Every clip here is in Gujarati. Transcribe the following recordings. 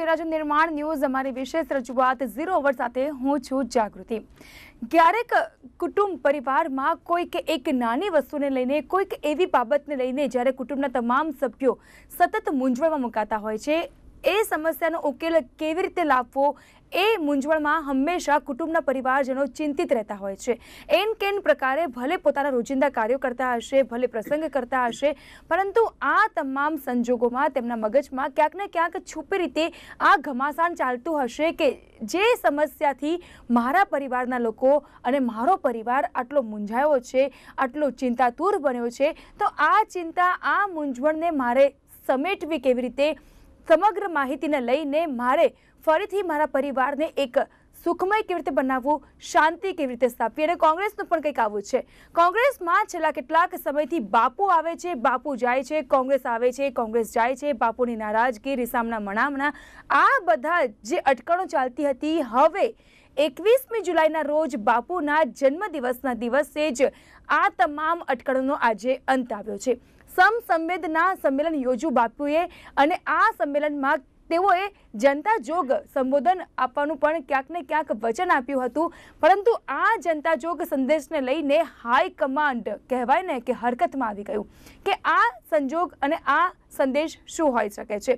આપ જોઈ નિર્માણ ન્યૂઝ અમારી વિશેષ રજૂઆત ઝીરો ઓવર સાથે હું છું જાગૃતિ ક્યારેક કુટુંબ પરિવારમાં કોઈક એક નાની વસ્તુને લઈને કોઈક એવી બાબતને લઈને જ્યારે કુટુંબના તમામ સભ્યો સતત મૂંઝવણમાં મુકાતા હોય છે એ સમસ્યાનો ઉકેલ કેવી રીતે લાવવો એ મૂંઝવણમાં હંમેશા કુટુંબના પરિવારજનો ચિંતિત રહેતા હોય છે એન કેન પ્રકારે ભલે પોતાના રોજિંદા કાર્યો કરતા હશે ભલે પ્રસંગ કરતા હશે પરંતુ આ તમામ સંજોગોમાં તેમના મગજમાં ક્યાંક ને ક્યાંક છુપી રીતે આ ઘમાસાણ ચાલતું હશે કે જે સમસ્યાથી મારા પરિવારના લોકો અને મારો પરિવાર આટલો મૂંઝાયો છે આટલો ચિંતાતુર બન્યો છે તો આ ચિંતા આ મૂંઝવણને મારે સમેટવી કેવી રીતે સમગ્ર માહિતીને લઈને મારે ફરીથી મારા પરિવારને એક સુખમય કેવી રીતે બનાવવું શાંતિ કેવી રીતે સ્થાપવી અને કોંગ્રેસનું પણ કંઈક આવું છે કોંગ્રેસમાં છેલ્લા કેટલાક સમયથી બાપુ આવે છે બાપુ જાય છે કોંગ્રેસ આવે છે કોંગ્રેસ જાય છે બાપુની નારાજગી રિસામના મણામણા આ બધા જે અટકણો ચાલતી હતી હવે એકવીસમી જુલાઈના રોજ બાપુના જન્મદિવસના દિવસે જ આ તમામ અટકળોનો આજે અંત આવ્યો છે સમસંવેદના સંમેલન યોજ્યું બાપુએ અને આ સંમેલનમાં તેઓએ જનતા જોગ સંબોધન આપવાનું પણ ક્યાંક ને ક્યાંક વચન આપ્યું હતું પરંતુ આ જનતા જોગ સંદેશને લઈને હાઈ કમાન્ડ કહેવાય ને કે હરકતમાં આવી ગયું કે આ સંજોગ અને આ સંદેશ શું હોઈ શકે છે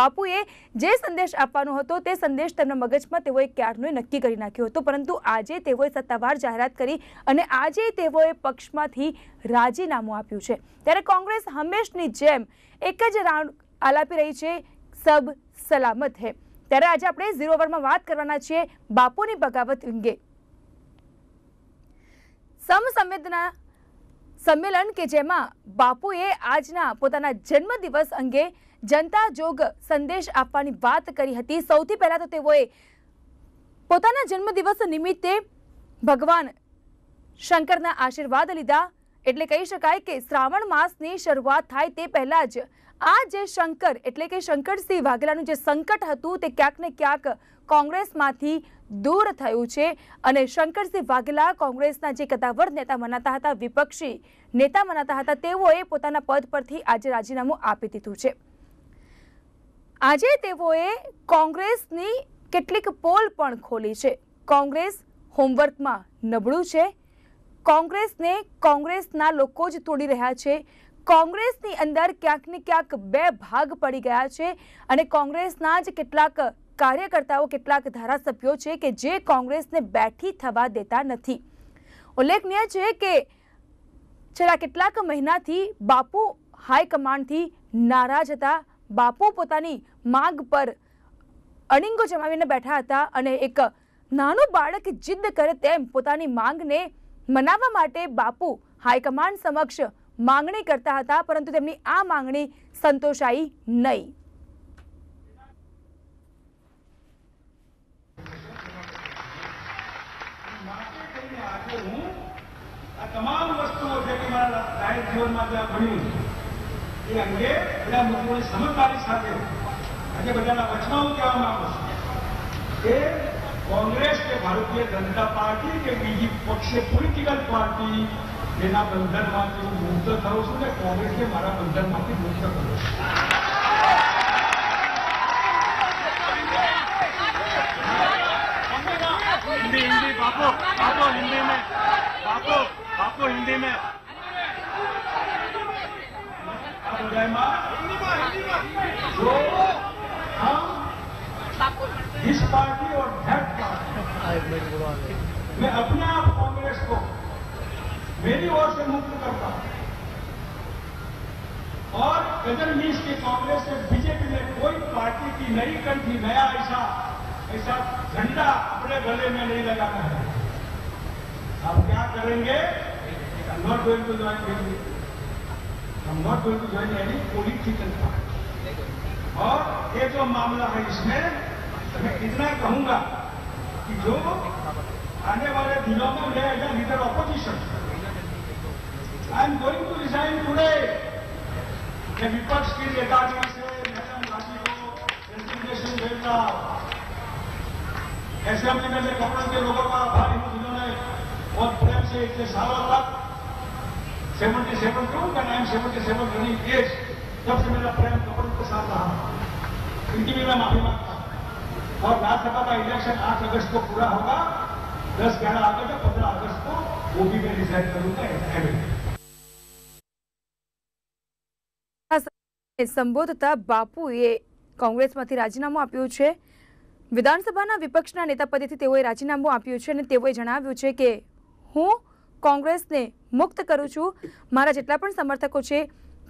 બાપુએ જે સંદેશ આપવાનો હતો તે સંદેશ તેમના મગજમાં તેઓએ ક્યારનો નક્કી કરી નાખ્યો હતો પરંતુ આજે તેઓએ સત્તાવાર જાહેરાત કરી અને આજે તેઓએ પક્ષમાંથી રાજીનામું આપ્યું છે ત્યારે કોંગ્રેસ હંમેશની જેમ એક જ રાઉન્ડ આલાપી રહી છે સબ સલામત હે ત્યારે આજે આપણે ઝીરો ઓવરમાં વાત કરવાના છીએ બાપુની બગાવત અંગે સમસંવેદના સંમેલન કે જેમાં બાપુએ આજના પોતાના જન્મદિવસ અંગે જનતા જોગ સંદેશ આપવાની વાત કરી હતી સૌથી પહેલાં તો તેઓએ પોતાના જન્મદિવસ નિમિત્તે ભગવાન શંકરના આશીર્વાદ લીધા એટલે કહી શકાય કે શ્રાવણ માસની શરૂઆત થાય તે પહેલાં જ આ જે શંકર એટલે કે શંકરસિંહ વાઘેલાનું જે સંકટ હતું તે ક્યાંક ને ક્યાંક કોંગ્રેસમાંથી દૂર થયું છે અને શંકરસિંહ વાઘેલા કોંગ્રેસના જે કદાવર નેતા મનાતા હતા વિપક્ષી નેતા મનાતા હતા તેઓએ પોતાના પદ પરથી આજે રાજીનામું આપી દીધું છે આજે તેઓએ કોંગ્રેસની કેટલીક પોલ પણ ખોલી છે કોંગ્રેસ હોમવર્કમાં નબળું છે કોંગ્રેસને કોંગ્રેસના લોકો જ તોડી રહ્યા છે કોંગ્રેસની અંદર ક્યાંક ને ક્યાંક બે ભાગ પડી ગયા છે અને કોંગ્રેસના જ કેટલાક કાર્યકર્તાઓ કેટલાક ધારાસભ્યો છે કે જે કોંગ્રેસને બેઠી થવા દેતા નથી ઉલ્લેખનીય છે કે છેલ્લા કેટલાક મહિનાથી બાપુ હાઈકમાન્ડથી નારાજ હતા બાપુ પોતાની માગ પર અણિંગો જમાવીને બેઠા હતા અને એક નાનું બાળક જિદ્દ કરે તેમ પોતાની માંગને મનાવવા માટે બાપુ હાઈકમાન્ડ સમક્ષ માંગણી કરતા હતા પરંતુ તેમની આ માંગણી સંતોષાઈ નહીં સમજદારી સાથે આજે બધાના વચમાં કહેવા માંગુ છું કે કોંગ્રેસ કે ભારતીય જનતા પાર્ટી કે બીજી પક્ષે પોલિટિકલ પાર્ટી એના બંધનમાંથી હું મુક્ત થયો છું ને કોંગ્રેસને મારા બંધનમાંથી મુક્ત કર્યો છું હિન્દી મેં જો હમ इस पार्टी और दैट पार्टी मैं अपने आप कांग्रेस को मेरी ओर से मुक्त करता हूं और गजन मीस के कांग्रेस से बीजेपी ने कोई पार्टी की नई कंठी नया ऐसा ऐसा झंडा अपने गले में नहीं लगाना है आप क्या करेंगे नॉट गोइंग टू ज्वाइन हम not going to join any political party और ये जो मामला है इसमें मैं इतना कहूंगा कि जो आने वाले दिनों में मैं as an leader opposition I am going to resign today मैं विपक्ष की नेताजी से मैडम गांधी को रेजिग्नेशन भेजना असेंबली में मैं कपड़ों के लोगों का आभारी हूं जिन्होंने बहुत प्रेम से इतने सालों तक सेवेंटी सेवन टू का nine seventy seven running age जब से मेरा प्रेम कपल के साथ रहा इनकी भी मैं माफी मांगता और राज्यसभा का इलेक्शन आठ अगस्त को पूरा होगा दस ग्यारह अगस्त या पंद्रह अगस्त को वो भी मैं डिसाइड करूंगा સંબોધતા બાપુએ કોંગ્રેસમાંથી રાજીનામું આપ્યું છે વિધાનસભાના વિપક્ષના નેતા પદેથી તેઓએ રાજીનામું આપ્યું છે અને તેઓએ જણાવ્યું છે કે હું કોંગ્રેસને મુક્ત કરું છું મારા જેટલા પણ સમર્થકો છે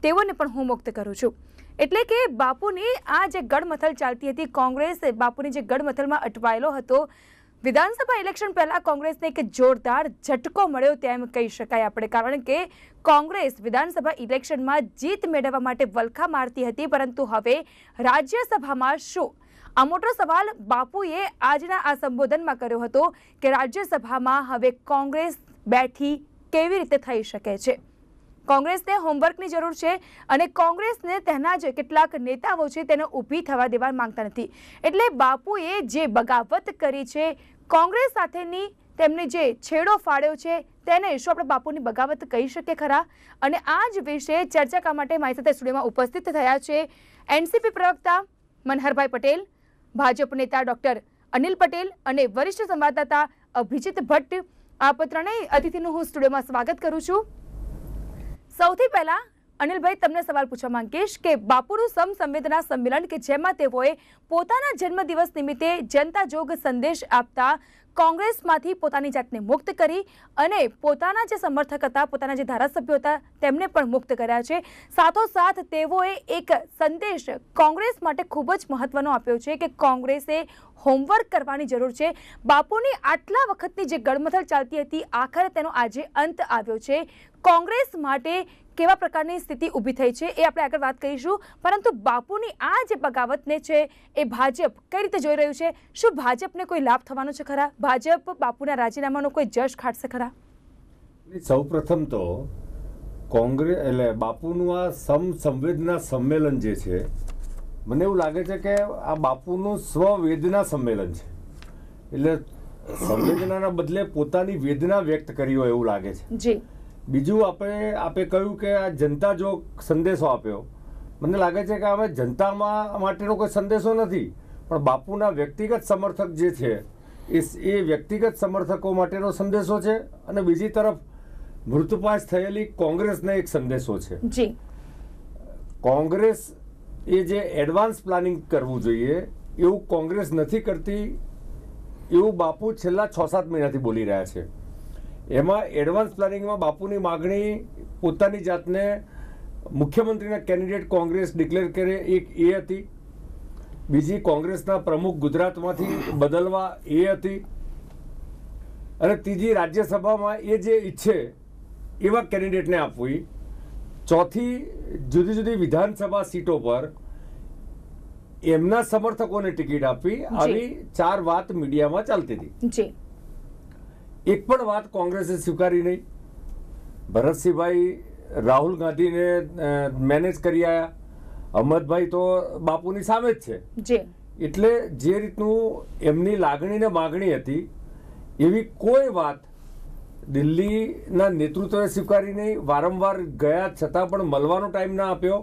તેઓને પણ હું મુક્ત કરું છું એટલે કે બાપુને આ જે ગડમથલ ચાલતી હતી કોંગ્રેસ બાપુને જે ગડમથલમાં અટવાયેલો હતો વિધાનસભા ઇલેક્શન પહેલા કોંગ્રેસને એક જોરદાર જટકો મળ્યો તે એમ કહી શકાય આપણે કારણ કે કોંગ્રેસ વિધાનસભા ઇલેક્શનમાં જીત મેળવવા માટે વલખા મારતી હતી પરંતુ હવે રાજ્યસભામાં શું અમotra સવાલ બાપુએ આજના આ સંબોધનમાં કર્યો હતો કે રાજ્યસભામાં હવે કોંગ્રેસ બેઠી કેવી રીતે થઈ શકે છે કોંગ્રેસને હોમવર્કની જરૂર છે અને કોંગ્રેસને તેના જ કેટલાક નેતાઓ છે તેને ઊભી થવા દેવા માંગતા નથી એટલે બાપુએ જે બગાવત કરી છે કોંગ્રેસ સાથેની તેમને જે છેડો ફાળ્યો છે તેને શું આપણે બાપુની બગાવત કહી શકીએ ખરા અને આ જ વિશે ચર્ચા કરવા માટે મારી સાથે સ્ટુડિયોમાં ઉપસ્થિત થયા છે એનસીપી પ્રવક્તા મનહરભાઈ પટેલ ભાજપ નેતા ડૉક્ટર અનિલ પટેલ અને વરિષ્ઠ સંવાદદાતા અભિજીત ભટ્ટ આપ ત્રણેય અતિથિનું હું સ્ટુડિયોમાં સ્વાગત કરું છું સૌથી પહેલા અનિલભાઈ તમને સવાલ પૂછવા માંગીશ કે બાપુનું સમસંવેદના સંમેલન કે જેમાં તેઓએ પોતાના જન્મદિવસ નિમિત્તે જનતા જોગ સંદેશ આપતા કોંગ્રેસમાંથી પોતાની જાતને મુક્ત કરી અને પોતાના જે સમર્થક હતા પોતાના જે ધારાસભ્યો હતા તેમને પણ મુક્ત કર્યા છે સાથોસાથ તેઓએ એક સંદેશ કોંગ્રેસ માટે ખૂબ જ મહત્વનો આપ્યો છે કે કોંગ્રેસે હોમવર્ક કરવાની જરૂર છે બાપુની આટલા વખતની જે ગળમથલ ચાલતી હતી આખરે તેનો આજે અંત આવ્યો છે કોંગ્રેસ માટે કેવા પ્રકારની સ્થિતિ ઊભી થઈ છે એ આપણે આગળ વાત કરીશું પરંતુ બાપુની આ જે બગાવતને છે એ ભાજપ કઈ રીતે જોઈ રહ્યું છે શું ભાજપને કોઈ લાભ થવાનો છે ખરા ભાજપ બાપુના રાજીનામાનો કોઈ જશ ખાટશે ખરા સૌપ્રથમ તો કોંગ્રેસ એટલે બાપુનું આ સમસંવેદના સંમેલન જે છે મને એવું લાગે છે કે આ બાપુનું સ્વવેદના સંમેલન છે એટલે સંવેદનાના બદલે પોતાની વેદના વ્યક્ત કરી હોય એવું લાગે છે જી બીજું આપણે આપે કહ્યું કે આ જનતા જો સંદેશો આપ્યો મને લાગે છે કે અમે જનતામાં માટેનો કોઈ સંદેશો નથી પણ બાપુના વ્યક્તિગત સમર્થક જે છે એ એ વ્યક્તિગત સમર્થકો માટેનો સંદેશો છે અને બીજી તરફ મૃતપાસ થયેલી કોંગ્રેસને એક સંદેશો છે કોંગ્રેસ એ જે એડવાન્સ પ્લાનિંગ કરવું જોઈએ એવું કોંગ્રેસ નથી કરતી એવું બાપુ છેલ્લા છ સાત મહિનાથી બોલી રહ્યા છે એમાં એડવાન્સ પ્લાનિંગમાં બાપુની માગણી પોતાની જાતને મુખ્યમંત્રીના કેન્ડિડેટ કોંગ્રેસ ડિક્લેર કરે એક એ હતી બીજી કોંગ્રેસના પ્રમુખ ગુજરાતમાંથી બદલવા એ હતી અને ત્રીજી રાજ્યસભામાં એ જે ઈચ્છે એવા કેન્ડિડેટને આપવી ચોથી જુદી જુદી વિધાનસભા સીટો પર એમના સમર્થકોને ટિકિટ આપી આવી ચાર વાત મીડિયામાં ચાલતી હતી એક પણ વાત કોંગ્રેસે સ્વીકારી નહીં ભરતસિંહભાઈ રાહુલ ગાંધીને મેનેજ કરી આવ્યા અહમદભાઈ તો બાપુની સામે જ છે એટલે જે રીતનું એમની લાગણી ને માગણી હતી એવી કોઈ વાત દિલ્હીના નેતૃત્વે સ્વીકારી નહીં વારંવાર ગયા છતાં પણ મળવાનો ટાઈમ ના આપ્યો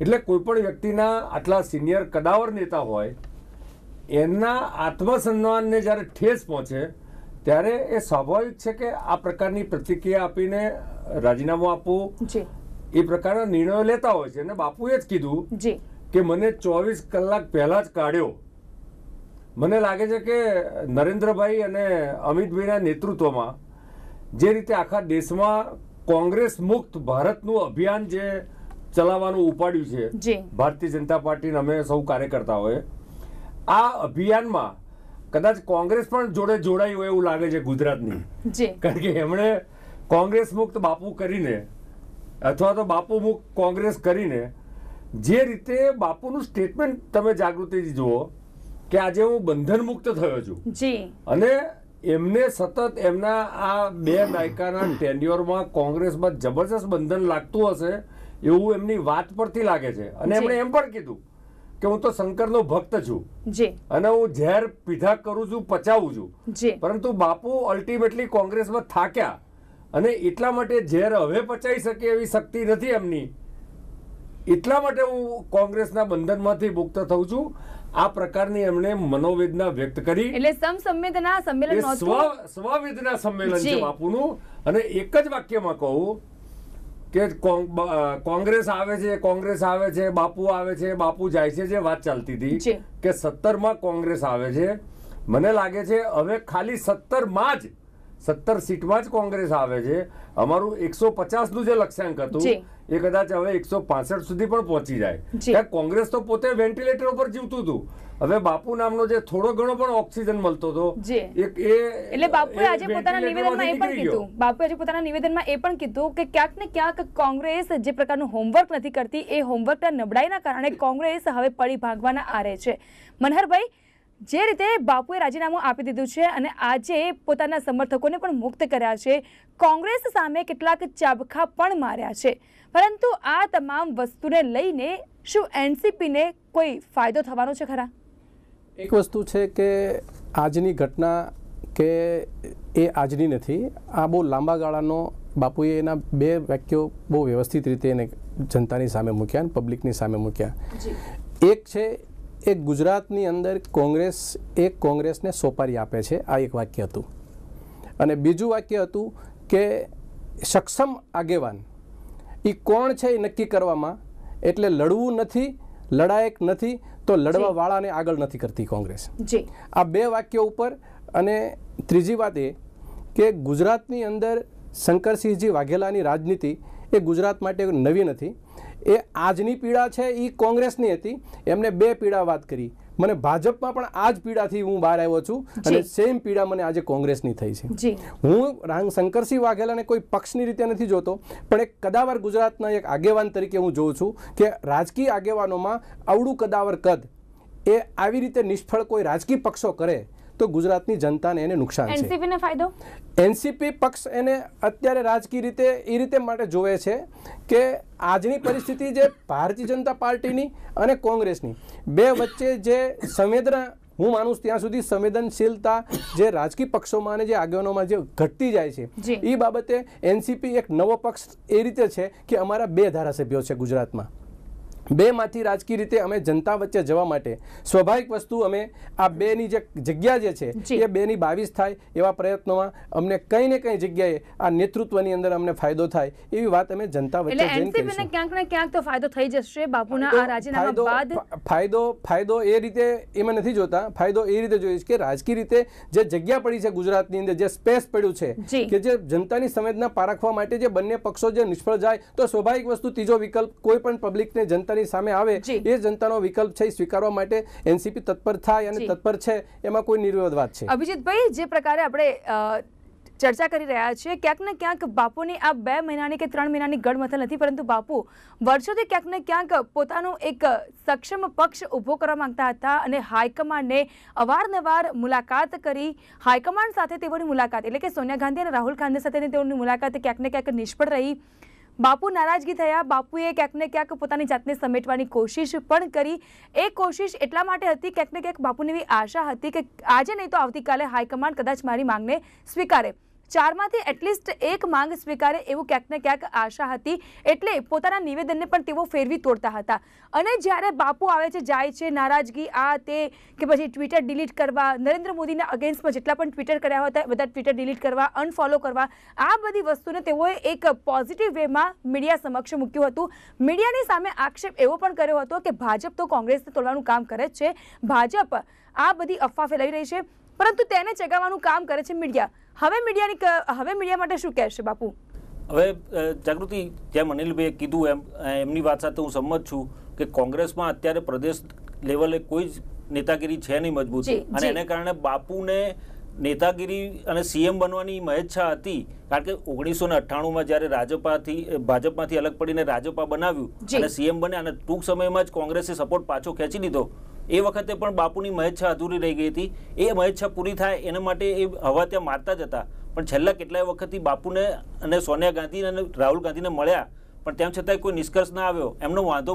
એટલે કોઈ પણ વ્યક્તિના આટલા સિનિયર કદાવર નેતા હોય એમના આત્મસન્માનને જ્યારે ઠેસ પહોંચે ત્યારે એ સ્વાભાવિક છે કે આ પ્રકારની પ્રતિક્રિયા આપીને રાજીનામું આપવું એ પ્રકારના નિર્ણયો લેતા હોય છે અને બાપુએ જ કીધું કે મને ચોવીસ કલાક પહેલા જ કાઢ્યો મને લાગે છે કે નરેન્દ્રભાઈ અને અમિતભાઈના નેતૃત્વમાં જે રીતે આખા દેશમાં કોંગ્રેસ મુક્ત ભારતનું અભિયાન જે ચલાવવાનું ઉપાડ્યું છે ભારતીય જનતા પાર્ટીના અમે સૌ કાર્યકર્તાઓએ આ અભિયાનમાં કદાચ કોંગ્રેસ પણ જોડે જોડાઈ હોય એવું લાગે છે ગુજરાતની કારણ કે એમણે કોંગ્રેસ મુક્ત બાપુ કરીને અથવા તો બાપુ મુક્ત કોંગ્રેસ કરીને જે રીતે બાપુનું સ્ટેટમેન્ટ તમે જાગૃતિથી જુઓ કે આજે હું બંધન મુક્ત થયો છું અને એમને સતત એમના આ બે દાયકાના ટેન્ડ્યોરમાં કોંગ્રેસમાં જબરજસ્ત બંધન લાગતું હશે એવું એમની વાત પરથી લાગે છે અને એમણે એમ પણ કીધું કે હું તો શંકરનો ભક્ત છું જી અને હું ઝેર પીધા કરું છું પચાવું છું જી પરંતુ બાપુ અલ્ટિમેટલી કોંગ્રેસમાં થાક્યા અને એટલા માટે ઝેર હવે પચાવી શકે એવી શક્તિ નથી એમની એટલા માટે હું કોંગ્રેસના બંધનમાંથી મુક્ત થઉં છું આ પ્રકારની એમણે મનોવેદના વ્યક્ત કરી એટલે સમસંવેદના સંમેલન સ્વ સ્વવેદના સંમેલન છે બાપુનું અને એક જ વાક્યમાં કહું કે કોંગ્રેસ આવે છે કોંગ્રેસ આવે છે બાપુ આવે છે બાપુ જાય છે જે વાત ચાલતી હતી કે સત્તર માં કોંગ્રેસ આવે છે મને લાગે છે હવે ખાલી સત્તરમાં જ સત્તર સીટમાં જ કોંગ્રેસ આવે છે અમારું એકસો પચાસ નું જે લક્ષ્યાંક હતું એ કદાચ હવે એકસો પાસઠ સુધી પણ પહોંચી જાય કોંગ્રેસ તો પોતે વેન્ટિલેટર ઉપર જીવતું હતું હવે બાપુ નામનો જે થોડો ઘણો પણ ઓક્સિજન મળતો હતો એટલે બાપુએ આજે પોતાના નિવેદનમાં એ પણ કીધું બાપુએ આજે પોતાના નિવેદનમાં એ પણ કીધું કે ક્યાંક ને ક્યાંક કોંગ્રેસ જે પ્રકારનું હોમવર્ક નથી કરતી એ હોમવર્કના નબળાઈના કારણે કોંગ્રેસ હવે પડી ભાગવાના આરે છે મનહરભાઈ જે રીતે બાપુએ રાજીનામું આપી દીધું છે અને આજે પોતાના સમર્થકોને પણ મુક્ત કર્યા છે કોંગ્રેસ સામે કેટલાક ચાબખા પણ માર્યા છે પરંતુ આ તમામ વસ્તુને લઈને શું એનસીપીને કોઈ ફાયદો થવાનો છે ખરા એક વસ્તુ છે કે આજની ઘટના કે એ આજની નથી આ બહુ લાંબા ગાળાનો બાપુએ એના બે વાક્યો બહુ વ્યવસ્થિત રીતે એને જનતાની સામે મૂક્યા અને પબ્લિકની સામે મૂક્યા એક છે એ ગુજરાતની અંદર કોંગ્રેસ એ કોંગ્રેસને સોપારી આપે છે આ એક વાક્ય હતું અને બીજું વાક્ય હતું કે સક્ષમ આગેવાન એ કોણ છે એ નક્કી કરવામાં એટલે લડવું નથી લડાયક નથી તો લડવાવાળાને આગળ નથી કરતી કોંગ્રેસ આ બે વાક્યો ઉપર અને ત્રીજી વાત એ કે ગુજરાતની અંદર શંકરસિંહજી વાઘેલાની રાજનીતિ એ ગુજરાત માટે નવી નથી એ આજની પીડા છે એ કોંગ્રેસની હતી એમને બે પીડા વાત કરી મને ભાજપમાં પણ આ જ પીડાથી હું બહાર આવ્યો છું અને સેમ પીડા મને આજે કોંગ્રેસની થઈ છે હું રાંગ શંકરસિંહ વાઘેલાને કોઈ પક્ષની રીતે નથી જોતો પણ એક કદાવર ગુજરાતના એક આગેવાન તરીકે હું જોઉં છું કે રાજકીય આગેવાનોમાં અવડું કદાવર કદ એ આવી રીતે નિષ્ફળ કોઈ રાજકીય પક્ષો કરે તો ગુજરાતની જનતાને એને નુકસાન છે એનસીપીને ફાયદો એનસીપી પક્ષ એને અત્યારે રાજકીય રીતે એ રીતે માટે જોવે છે કે આજની પરિસ્થિતિ જે ભારતીય જનતા પાર્ટીની અને કોંગ્રેસની બે વચ્ચે જે સંવેદના હું માનું ત્યાં સુધી સંવેદનશીલતા જે રાજકીય પક્ષોમાં અને જે આગેવાનોમાં જે ઘટતી જાય છે એ બાબતે એનસીપી એક નવો પક્ષ એ રીતે છે કે અમારા બે ધારાસભ્યો છે ગુજરાતમાં બેમાંથી રાજકીય રીતે અમે જનતા વચ્ચે જવા માટે સ્વાભાવિક વસ્તુ અમે આ બેની જે જગ્યા જે છે એ બેની બાવીસ થાય એવા પ્રયત્નોમાં અમને કંઈ ને કંઈ જગ્યાએ આ નેતૃત્વની અંદર અમને ફાયદો થાય એવી વાત અમે જનતા વચ્ચે જઈને ક્યાંક ને ક્યાંક તો ફાયદો થઈ જશે બાપુના આ રાજીનામા બાદ ફાયદો ફાયદો એ રીતે એમાં નથી જોતા ફાયદો એ રીતે જોઈશ કે રાજકીય રીતે જે જગ્યા પડી છે ગુજરાતની અંદર જે સ્પેસ પડ્યું છે કે જે જનતાની સંવેદના પારખવા માટે જે બંને પક્ષો જે નિષ્ફળ જાય તો સ્વાભાવિક વસ્તુ ત્રીજો વિકલ્પ કોઈ પણ પબ્લિકને જનતા સત્તાની સામે આવે એ જનતાનો વિકલ્પ છે સ્વીકારવા માટે એનસીપી તત્પર થાય અને તત્પર છે એમાં કોઈ નિર્વિવાદ વાત છે અભિજીતભાઈ જે પ્રકારે આપણે ચર્ચા કરી રહ્યા છીએ ક્યાંક ને ક્યાંક બાપુની આ બે મહિનાની કે ત્રણ મહિનાની ગઢમથલ નથી પરંતુ બાપુ વર્ષોથી ક્યાંક ને ક્યાંક પોતાનું એક સક્ષમ પક્ષ ઊભો કરવા માંગતા હતા અને હાઈકમાન્ડને અવારનવાર મુલાકાત કરી હાઈકમાન્ડ સાથે તેઓની મુલાકાત એટલે કે સોનિયા ગાંધી અને રાહુલ ગાંધી સાથે તેઓની મુલાકાત ક્યાંક ને ક્યાંક નિષ્ફળ રહી બાપુ નારાજગી થયા બાપુએ ક્યાંક ને ક્યાંક પોતાની જાતને સમેટવાની કોશિશ પણ કરી એ કોશિશ એટલા માટે હતી ક્યાંક ને ક્યાંક બાપુની એવી આશા હતી કે આજે નહીં તો આવતીકાલે હાઈકમાન્ડ કદાચ મારી માંગને સ્વીકારે ચારમાંથી એટલીસ્ટ એક માંગ સ્વીકારે એવું ક્યાંક ને ક્યાંક આશા હતી એટલે પોતાના નિવેદનને પણ તેઓ ફેરવી તોડતા હતા અને જ્યારે બાપુ આવે છે જાય છે નારાજગી આ તે કે પછી ટ્વિટર ડિલીટ કરવા નરેન્દ્ર મોદીના અગેન્સ્ટમાં જેટલા પણ ટ્વિટર કર્યા હતા બધા ટ્વિટર ડિલીટ કરવા અનફોલો કરવા આ બધી વસ્તુને તેઓએ એક પોઝિટિવ વેમાં મીડિયા સમક્ષ મૂક્યું હતું મીડિયાની સામે આક્ષેપ એવો પણ કર્યો હતો કે ભાજપ તો કોંગ્રેસને તોડવાનું કામ કરે જ છે ભાજપ આ બધી અફવા ફેલાવી રહી છે પરંતુ તેને ચગાવવાનું કામ કરે છે મીડિયા હવે મીડિયાની હવે મીડિયા માટે શું કહેશે બાપુ હવે જાગૃતિ જેમ અનિલભાઈએ કીધું એમ એમની વાત સાથે હું સંમત છું કે કોંગ્રેસમાં અત્યારે પ્રદેશ લેવલે કોઈ જ નેતાગીરી છે નહીં મજબૂત અને એને કારણે બાપુને નેતાગીરી અને સીએમ બનવાની મહેચ્છા હતી કારણ કે ઓગણીસો ને અઠ્ઠાણુંમાં જ્યારે રાજપાથી ભાજપમાંથી અલગ પડીને રાજપા બનાવ્યું અને સીએમ બને અને ટૂંક સમયમાં જ કોંગ્રેસે સપોર્ટ પાછો ખેંચી લીધો એ વખતે પણ બાપુની મહેચ્છા અધૂરી રહી ગઈ હતી એ મહેચ્છા પૂરી થાય એના માટે એ હવા ત્યાં મારતા જ હતા પણ છેલ્લા કેટલાય વખતથી બાપુને અને સોનિયા ગાંધી અને રાહુલ ગાંધીને મળ્યા પણ તેમ છતાંય કોઈ નિષ્કર્ષ ના આવ્યો એમનો વાંધો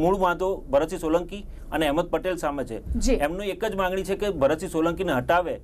મૂળ વાંધો ભરતસિંહ સોલંકી અને અહેમદ પટેલ સામે છે એમની એક જ માંગણી છે કે ભરતસિંહ સોલંકીને હટાવે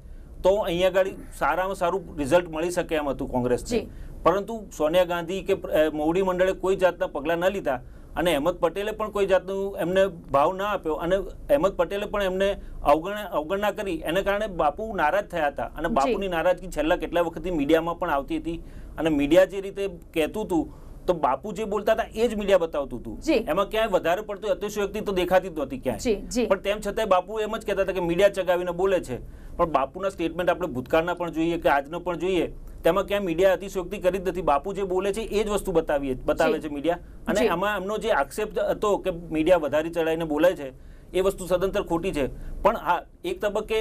તો અહીંયા આગળ સારામાં સારું રિઝલ્ટ મળી શકે એમ હતું કોંગ્રેસને પરંતુ સોનિયા ગાંધી કે મોવડી મંડળે કોઈ જાતના પગલાં ન લીધા અને અહેમદ પટેલે પણ કોઈ જાતનું એમને ભાવ ના આપ્યો અને અહેમદ પટેલે પણ એમને અવગણ અવગણના કરી એને કારણે બાપુ નારાજ થયા હતા અને બાપુની નારાજગી છેલ્લા કેટલા વખતથી મીડિયામાં પણ આવતી હતી અને મીડિયા જે રીતે કહેતું હતું તો બાપુ જે બોલતા હતા એ જ મીડિયા બતાવતું હતું એમાં ક્યાંય વધારે પડતું અતિશયોક્તિ તો દેખાતી જ નહોતી ક્યાંય પણ તેમ છતાંય બાપુ એમ જ કહેતા હતા કે મીડિયા ચગાવીને બોલે છે પણ બાપુના સ્ટેટમેન્ટ આપણે ભૂતકાળના પણ જોઈએ કે આજનો પણ જોઈએ તેમાં ક્યાં મીડિયા અતિશયોક્તિ કરી નથી બાપુ જે બોલે છે એ જ વસ્તુ બતાવીએ બતાવે છે મીડિયા અને આમાં એમનો જે આક્ષેપ હતો કે મીડિયા વધારી ચડાઈને બોલે છે એ વસ્તુ સદંતર ખોટી છે પણ આ એક તબક્કે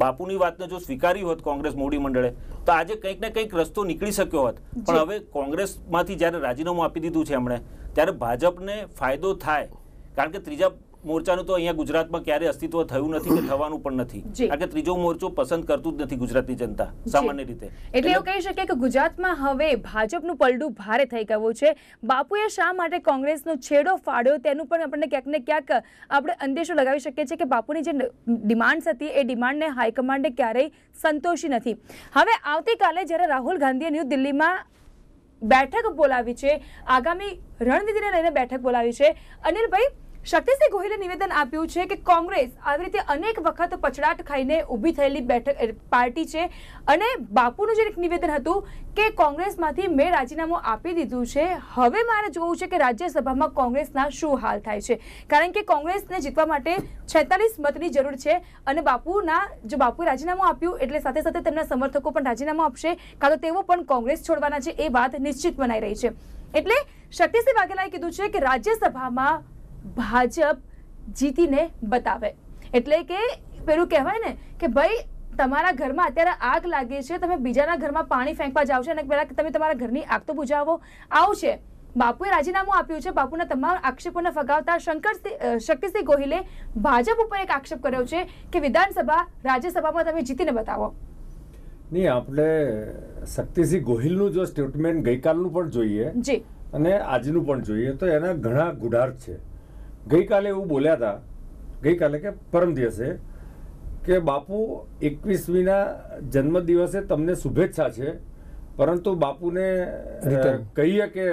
બાપુની વાતને જો સ્વીકારી હોત કોંગ્રેસ મોડી મંડળે તો આજે કંઈક ને કંઈક રસ્તો નીકળી શક્યો હોત પણ હવે કોંગ્રેસમાંથી જ્યારે રાજીનામું આપી દીધું છે એમણે ત્યારે ભાજપને ફાયદો થાય કારણ કે ત્રીજા મોરચાનું તો અહીંયા ગુજરાતમાં ક્યારે અસ્તિત્વ થયું નથી કે થવાનું પણ નથી કારણ કે ત્રીજો મોરચો પસંદ કરતું જ નથી ગુજરાતની જનતા સામાન્ય રીતે એટલે એવું કહી શકીએ કે ગુજરાતમાં હવે ભાજપનું પલડું ભારે થઈ ગયું છે બાપુએ શા માટે કોંગ્રેસનો છેડો ફાડ્યો તેનું પણ આપણને ક્યાંક ને ક્યાંક આપણે અંદેશો લગાવી શકીએ છીએ કે બાપુની જે ડિમાન્ડ્સ હતી એ ડિમાન્ડને હાઈકમાન્ડે ક્યારેય સંતોષી નથી હવે આવતીકાલે જ્યારે રાહુલ ગાંધીએ ન્યૂ દિલ્હીમાં બેઠક બોલાવી છે આગામી રણનીતિને લઈને બેઠક બોલાવી છે અનિલભાઈ શક્તિસિંહ ગોહિલે નિવેદન આપ્યું છે કે કોંગ્રેસ આવી રીતે અનેક વખત પછડાટ ખાઈને ઊભી થયેલી બેઠક પાર્ટી છે અને બાપુનું જે એક નિવેદન હતું કે કોંગ્રેસમાંથી મેં રાજીનામું આપી દીધું છે હવે મારે જોવું છે કે રાજ્યસભામાં કોંગ્રેસના શું હાલ થાય છે કારણ કે કોંગ્રેસને જીતવા માટે છેતાલીસ મતની જરૂર છે અને બાપુના જો બાપુએ રાજીનામું આપ્યું એટલે સાથે સાથે તેમના સમર્થકો પણ રાજીનામું આપશે કાં તો તેઓ પણ કોંગ્રેસ છોડવાના છે એ વાત નિશ્ચિત મનાઈ રહી છે એટલે શક્તિસિંહ વાઘેલાએ કીધું છે કે રાજ્યસભામાં ભાજપ જીતીને બતાવે એટલે કે પેલું કહેવાય ને કે ભાઈ તમારા ઘરમાં અત્યારે આગ લાગે છે તમે બીજાના ઘરમાં પાણી ફેંકવા જાઓ છો અને પહેલાં તમે તમારા ઘરની આગ તો બુજાવો આવશે બાપુએ રાજીનામું આપ્યું છે બાપુના તમામ આક્ષેપોને ફગાવતા શંકર શક્તિસિંહ ગોહિલે ભાજપ ઉપર એક આક્ષેપ કર્યો છે કે વિધાનસભા રાજ્યસભામાં તમે જીતીને બતાવો નહીં આપણે શક્તિસિંહ ગોહિલનું જો સ્ટેટમેન્ટ ગઈકાલનું પણ જોઈએ જી અને આજનું પણ જોઈએ તો એના ઘણા ગુઢાર છે ગઈકાલે એવું બોલ્યા હતા ગઈકાલે કે પરમ દિવસે કે બાપુ એકવીસમીના જન્મ દિવસે તમને શુભેચ્છા છે પરંતુ બાપુને કહીએ કે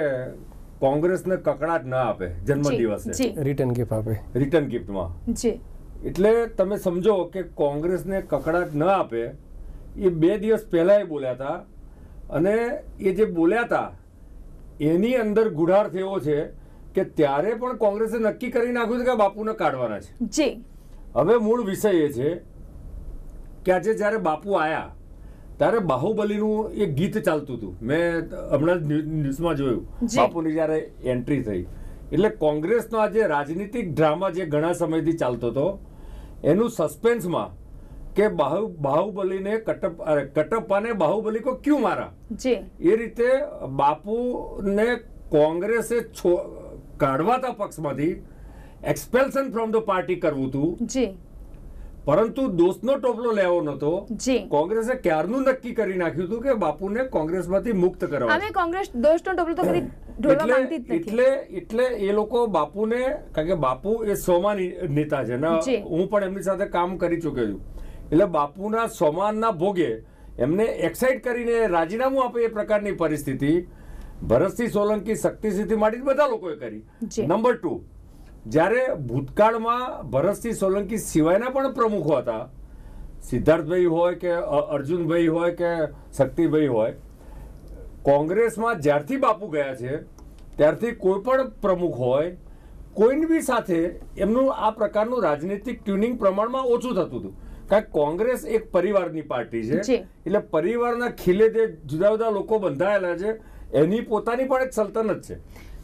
કોંગ્રેસને કકડાટ ના આપે જન્મ જન્મદિવસે રિટર્ન ગિફ્ટ આપે રિટર્ન ગિફ્ટમાં એટલે તમે સમજો કે કોંગ્રેસને કકડાટ ન આપે એ બે દિવસ પહેલાં એ બોલ્યા હતા અને એ જે બોલ્યા હતા એની અંદર ગુઢાર થયો છે કે ત્યારે પણ કોંગ્રેસે નક્કી કરી નાખ્યું છે કે બાપુને કાઢવાના છે જી હવે મૂળ વિષય એ છે કે આજે જ્યારે બાપુ આયા ત્યારે બાહુબલીનું એક ગીત ચાલતું હતું મેં હમણાં ન્યૂઝમાં જોયું બાપુની જ્યારે એન્ટ્રી થઈ એટલે કોંગ્રેસનો આજે રાજનીતિક ડ્રામા જે ઘણા સમયથી ચાલતો હતો એનું સસ્પેન્સમાં કે બાહુ બાહુબલીને કટપ અરે કટપ્પાને બાહુબલી કો ક્યું મારા એ રીતે બાપુને કોંગ્રેસે છો કાઢવા પક્ષમાંથી એક્સપેલ્શન ફ્રોમ ધ પાર્ટી કરવું હતું જી પરંતુ દોષનો ટોપલો લેવો નતો કોંગ્રેસે ક્યારનું નક્કી કરી નાખ્યું હતું કે બાપુને કોંગ્રેસમાંથી મુક્ત કરવા અમે કોંગ્રેસ દોષનો ટોપલો તો કદી ઢોળવા એટલે એટલે એ લોકો બાપુને કારણ કે બાપુ એ સોમાન નેતા છે ને હું પણ એમની સાથે કામ કરી ચૂક્યો છું એટલે બાપુના સોમાનના ભોગે એમને એક્સાઇટ કરીને રાજીનામું આપે એ પ્રકારની પરિસ્થિતિ ભરતસિંહ સોલંકી શક્તિસિંહથી માંડી બધા લોકોએ કરી નંબર ટુ જ્યારે ભૂતકાળમાં ભરતસિંહ સોલંકી સિવાયના પણ પ્રમુખો હતા સિદ્ધાર્થભાઈ હોય કે અર્જુનભાઈ હોય કે શક્તિભાઈ હોય કોંગ્રેસમાં જ્યારથી બાપુ ગયા છે ત્યારથી કોઈ પણ પ્રમુખ હોય કોઈની બી સાથે એમનું આ પ્રકારનું રાજનીતિક ટ્યુનિંગ પ્રમાણમાં ઓછું થતું હતું કારણ કે કોંગ્રેસ એક પરિવારની પાર્ટી છે એટલે પરિવારના ખીલે જે જુદા જુદા લોકો બંધાયેલા છે એની પોતાની પણ એક સલ્તનત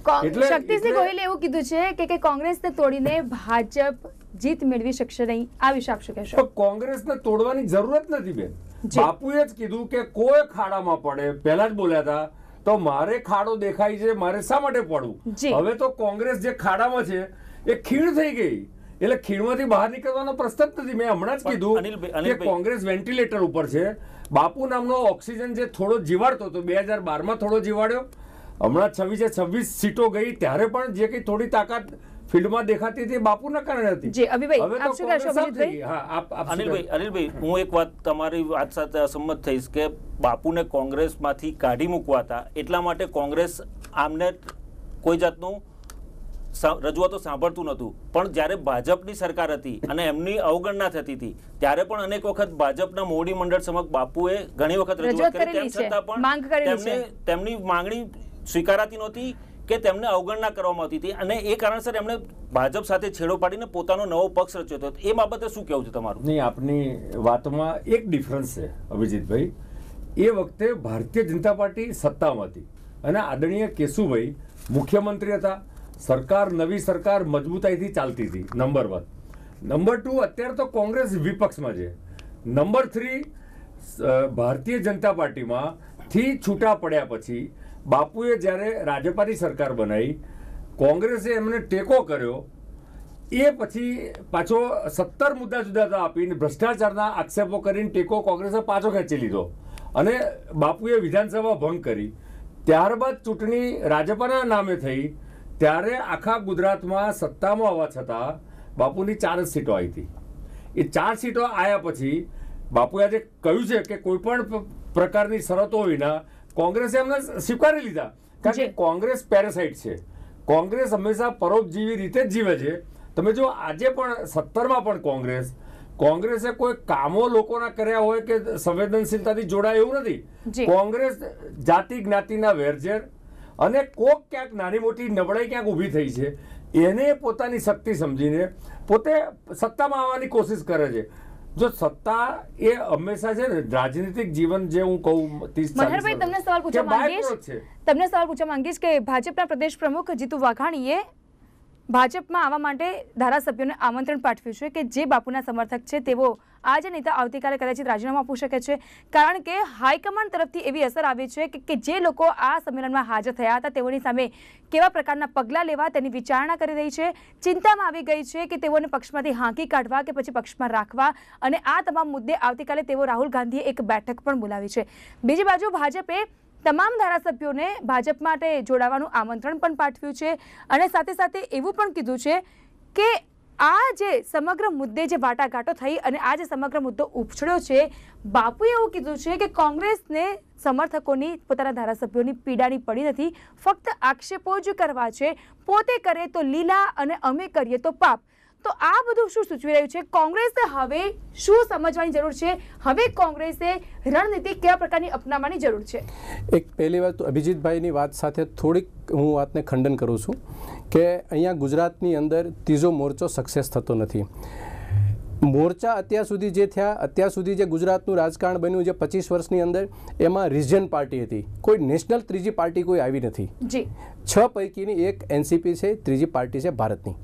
છે શક્તિસિંહ ગોહિલે એવું કીધું છે કે કે કોંગ્રેસને તોડીને ભાજપ જીત મેળવી શકશે નહીં આ વિશે આપ કહેશો કોંગ્રેસને તોડવાની જરૂરત નથી બેન બાપુએ જ કીધું કે કોઈ ખાડામાં પડે પહેલા જ બોલ્યા હતા તો મારે ખાડો દેખાય છે મારે શા માટે પડવું હવે તો કોંગ્રેસ જે ખાડામાં છે એ ખીણ થઈ ગઈ એટલે ખીણમાંથી બહાર નીકળવાનો પ્રશ્ન નથી મેં હમણાં જ કીધું કે કોંગ્રેસ વેન્ટિલેટર ઉપર છે બાપુ નામનો ઓક્સિજન જે થોડો જીવાડતો હતો બે હજાર બારમાં થોડો જીવાડ્યો હમણાં છવ્વીસે છવ્વીસ સીટો ગઈ ત્યારે પણ જે કંઈ થોડી તાકાત ફિલ્ડમાં દેખાતી હતી બાપુના કારણે હતી અનિલભાઈ અનિલભાઈ હું એક વાત તમારી વાત સાથે અસંમત થઈશ કે બાપુને કોંગ્રેસમાંથી કાઢી મૂકવા હતા એટલા માટે કોંગ્રેસ આમને કોઈ જાતનું રજૂઆતો સાંભળતું નહોતું પણ જ્યારે ભાજપની સરકાર હતી અને એમની અવગણના થતી હતી ત્યારે પણ અનેક વખત ભાજપના મોવડી મંડળ સમક્ષ બાપુએ ઘણી વખત રજૂઆત કરી તેમ છતાં પણ તેમને તેમની માંગણી સ્વીકારાતી નહોતી કે તેમને અવગણના કરવામાં આવતી હતી અને એ કારણસર એમણે ભાજપ સાથે છેડો પાડીને પોતાનો નવો પક્ષ રચ્યો હતો એ બાબતે શું કહેવું છે તમારું નહીં આપની વાતમાં એક ડિફરન્સ છે અભિજીતભાઈ એ વખતે ભારતીય જનતા પાર્ટી સત્તામાં હતી અને આદરણીય કેશુભાઈ મુખ્યમંત્રી હતા સરકાર નવી સરકાર મજબૂતાઈથી ચાલતી હતી નંબર વન નંબર ટુ અત્યારે તો કોંગ્રેસ વિપક્ષમાં છે નંબર થ્રી ભારતીય જનતા પાર્ટીમાં થી છૂટા પડ્યા પછી બાપુએ જ્યારે રાજપાની સરકાર બનાવી કોંગ્રેસે એમને ટેકો કર્યો એ પછી પાછો સત્તર મુદ્દા જુદા જુદા આપીને ભ્રષ્ટાચારના આક્ષેપો કરીને ટેકો કોંગ્રેસે પાછો ખેંચી લીધો અને બાપુએ વિધાનસભા ભંગ કરી ત્યારબાદ ચૂંટણી રાજપાના નામે થઈ ત્યારે આખા ગુજરાતમાં સત્તામાં આવવા છતાં બાપુની ચાર જ સીટો આવી હતી એ ચાર સીટો આવ્યા પછી બાપુએ આજે કહ્યું છે કે કોઈ પણ પ્રકારની શરતો વિના કોંગ્રેસે એમને સ્વીકારી લીધા કારણ કે કોંગ્રેસ પેરેસાઇટ છે કોંગ્રેસ હંમેશા પરોપજીવી રીતે જ જીવે છે તમે જો આજે પણ સત્તરમાં પણ કોંગ્રેસ કોંગ્રેસે કોઈ કામો લોકોના કર્યા હોય કે સંવેદનશીલતાથી જોડાય એવું નથી કોંગ્રેસ જાતિ જ્ઞાતિના વેરઝેર અને કોક ક્યાંક નાની મોટી નબળાઈ ક્યાંક ઊભી થઈ છે એને પોતાની શક્તિ સમજીને પોતે સત્તામાં આવવાની કોશિશ કરે છે જો સત્તા એ હંમેશા છે ને રાજનીતિક જીવન જે હું કહું મનહરભાઈ તમને સવાલ પૂછવા માંગીશ તમને સવાલ પૂછવા માંગીશ કે ભાજપના પ્રદેશ પ્રમુખ જીતુ વાઘાણીએ ભાજપમાં આવવા માટે ધારાસભ્યોને આમંત્રણ પાઠવ્યું છે કે જે બાપુના સમર્થક છે તેઓ આજે નેતા આવતીકાલે કદાચિત રાજીનામું આપી શકે છે કારણ કે હાઈકમાન્ડ તરફથી એવી અસર આવી છે કે જે લોકો આ સંમેલનમાં હાજર થયા હતા તેઓની સામે કેવા પ્રકારના પગલાં લેવા તેની વિચારણા કરી રહી છે ચિંતામાં આવી ગઈ છે કે તેઓને પક્ષમાંથી હાંકી કાઢવા કે પછી પક્ષમાં રાખવા અને આ તમામ મુદ્દે આવતીકાલે તેઓ રાહુલ ગાંધીએ એક બેઠક પણ બોલાવી છે બીજી બાજુ ભાજપે તમામ ધારાસભ્યોને ભાજપ માટે જોડાવાનું આમંત્રણ પણ પાઠવ્યું છે અને સાથે સાથે એવું પણ કીધું છે કે આ જે સમગ્ર મુદ્દે જે વાટાઘાટો થઈ અને આ જે સમગ્ર મુદ્દો ઉપછડ્યો છે બાપુએ એવું કીધું છે કે કોંગ્રેસને સમર્થકોની પોતાના ધારાસભ્યોની પીડાની પડી નથી ફક્ત આક્ષેપો જ કરવા છે પોતે કરે તો લીલા અને અમે કરીએ તો પાપ તો આ બધું શું સૂચવી રહ્યું છે કોંગ્રેસે હવે શું સમજવાની જરૂર છે હવે કોંગ્રેસે રણનીતિ કયા પ્રકારની અપનાવવાની જરૂર છે એક પહેલી વાત અભિજીતભાઈની વાત સાથે થોડીક હું વાતને ખંડન કરું છું કે અહીંયા ગુજરાતની અંદર ત્રીજો મોરચો સક્સેસ થતો નથી મોરચા અત્યાર સુધી જે થયા અત્યાર સુધી જે ગુજરાતનું રાજકારણ બન્યું જે પચીસ વર્ષની અંદર એમાં રિજન પાર્ટી હતી કોઈ નેશનલ ત્રીજી પાર્ટી કોઈ આવી નથી છ પૈકીની એક એનસીપી છે ત્રીજી પાર્ટી છે ભારતની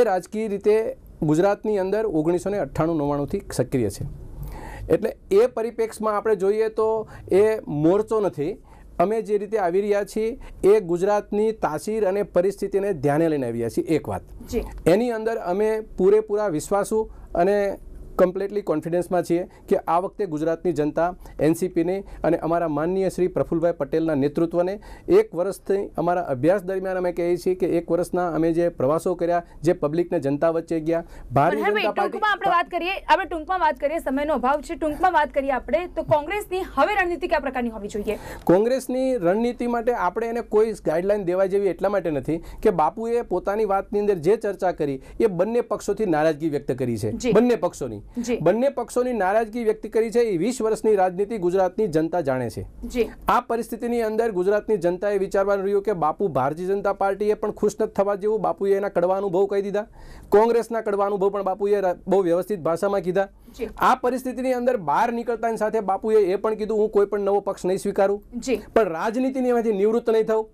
એ રાજકીય રીતે ગુજરાતની અંદર ઓગણીસો ને અઠ્ઠાણું નવ્વાણુંથી સક્રિય છે એટલે એ પરિપ્રેક્ષમાં આપણે જોઈએ તો એ મોરચો નથી અમે જે રીતે આવી રહ્યા છીએ એ ગુજરાતની તાસીર અને પરિસ્થિતિને ધ્યાને લઈને આવી રહ્યા છીએ એક વાત એની અંદર અમે પૂરેપૂરા વિશ્વાસુ અને કમ્પ્લેટલી કોન્ફિડન્સમાં છીએ કે આ વખતે ગુજરાતની જનતા એનસીપીને અને અમારા માનનીય શ્રી પ્રફુલભાઈ પટેલના નેતૃત્વને એક વર્ષથી અમારા અભ્યાસ દરમિયાન અમે કહીએ છીએ કે એક વર્ષના અમે જે પ્રવાસો કર્યા જે પબ્લિકને જનતા વચ્ચે ગયા ભારતીય જનતા પાર્ટી આપણે વાત કરીએ આપણે ટૂંકમાં વાત કરીએ સમયનો અભાવ છે ટૂંકમાં વાત કરીએ આપણે તો કોંગ્રેસની હવે રણનીતિ કયા પ્રકારની હોવી જોઈએ કોંગ્રેસની રણનીતિ માટે આપણે એને કોઈ ગાઈડલાઈન દેવા જેવી એટલા માટે નથી કે બાપુએ પોતાની વાતની અંદર જે ચર્ચા કરી એ બંને પક્ષોથી નારાજગી વ્યક્ત કરી છે બંને પક્ષોની નહીં બંને પક્ષોની નારાજગી વ્યક્ત કરી છે એ વીસ વર્ષની રાજનીતિ ગુજરાતની જનતા જાણે છે આ પરિસ્થિતિની અંદર ગુજરાતની જનતાએ વિચારવાનું રહ્યું કે બાપુ ભારતીય જનતા પાર્ટીએ પણ ખુશ નથી થવા જેવું બાપુએ એના કડવા અનુભવ કહી દીધા કોંગ્રેસના કડવા અનુભવ પણ બાપુએ બહુ વ્યવસ્થિત ભાષામાં કીધા આ પરિસ્થિતિની અંદર બહાર નીકળતાની સાથે બાપુએ એ પણ કીધું હું કોઈ પણ નવો પક્ષ નહીં સ્વીકારું પણ રાજનીતિની એમાંથી નિવૃત્ત નહીં થવું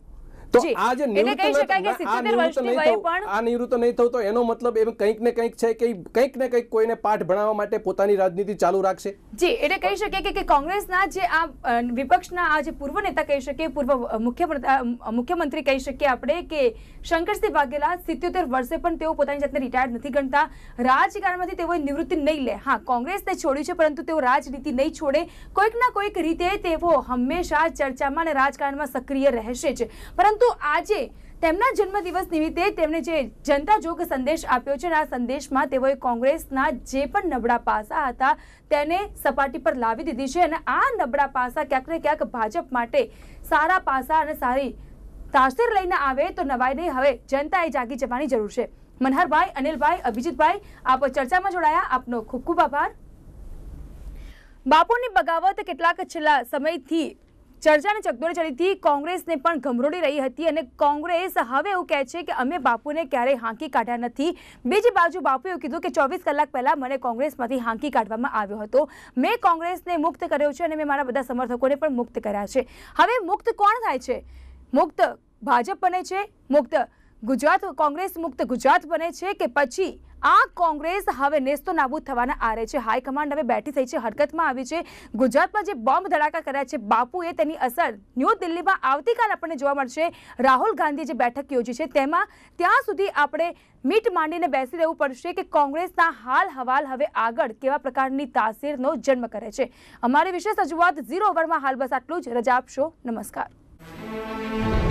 તો આ જે નિવૃત્ત નહીં થવું તો એનો મતલબ એમ કંઈક ને કંઈક છે કે કંઈક ને કંઈક કોઈને પાઠ ભણાવવા માટે પોતાની રાજનીતિ ચાલુ રાખશે જી એટલે કહી શકીએ કે કોંગ્રેસના જે આ વિપક્ષના આ જે પૂર્વ નેતા કહી શકીએ પૂર્વ મુખ્યમંત્રી કહી શકીએ આપણે કે શંકરસિંહ વાઘેલા સિત્યોતેર વર્ષે પણ તેઓ પોતાની જાતને રિટાયર્ડ નથી ગણતા રાજકારણમાંથી તેઓએ નિવૃત્તિ નહીં લે હા કોંગ્રેસને છોડ્યું છે પરંતુ તેઓ રાજનીતિ નહીં છોડે કોઈક ના કોઈક રીતે તેઓ હંમેશા ચર્ચામાં અને રાજકારણમાં સક્રિય રહેશે જ પરંતુ પરંતુ આજે તેમના જન્મદિવસ નિમિત્તે તેમણે જે જનતા જોગ સંદેશ આપ્યો છે આ સંદેશમાં તેઓએ કોંગ્રેસના જે પણ નબળા પાસા હતા તેને સપાટી પર લાવી દીધી છે અને આ નબળા પાસા ક્યાંક ને ક્યાંક ભાજપ માટે સારા પાસા અને સારી તાસીર લઈને આવે તો નવાઈ નહીં હવે જનતાએ જાગી જવાની જરૂર છે મનહરભાઈ અનિલભાઈ અભિજીતભાઈ આપ ચર્ચામાં જોડાયા આપનો ખૂબ ખૂબ આભાર બાપુની બગાવત કેટલાક છેલ્લા સમયથી ચર્ચાને ચકદોળ ચડી હતી કોંગ્રેસને પણ ગમરોડી રહી હતી અને કોંગ્રેસ હવે એવું કહે છે કે અમે બાપુને ક્યારેય હાંકી કાઢ્યા નથી બીજી બાજુ બાપુએ કીધું કે ચોવીસ કલાક પહેલાં મને કોંગ્રેસમાંથી હાંકી કાઢવામાં આવ્યો હતો મેં કોંગ્રેસને મુક્ત કર્યો છે અને મેં મારા બધા સમર્થકોને પણ મુક્ત કર્યા છે હવે મુક્ત કોણ થાય છે મુક્ત ભાજપ બને છે મુક્ત ગુજરાત કોંગ્રેસ મુક્ત ગુજરાત બને છે કે પછી આ કોંગ્રેસ હવે નેસ્તો નાબૂદ થવાના આર છે હાઈ કમાન્ડ હવે બેઠી થઈ છે હરકતમાં આવી છે ગુજરાતમાં જે બોમ્બ ધડાકા કર્યા છે બાપુ એ તેની અસર ન્યુ દિલ્હીમાં આવતીકાલ આપણે જોવા મળશે રાહુલ ગાંધી જે બેઠક યોજી છે તેમાં ત્યાં સુધી આપણે મીટ માણીને બેસી દેવું પડશે કે કોંગ્રેસના હાલ હવાલ હવે આગળ કેવા પ્રકારની તાસીરનો જન્મ કરે છે અમારે વિશેષ અજુવાત 0 ઓવરમાં હાલબસ આટલું જ રજા આપશો નમસ્કાર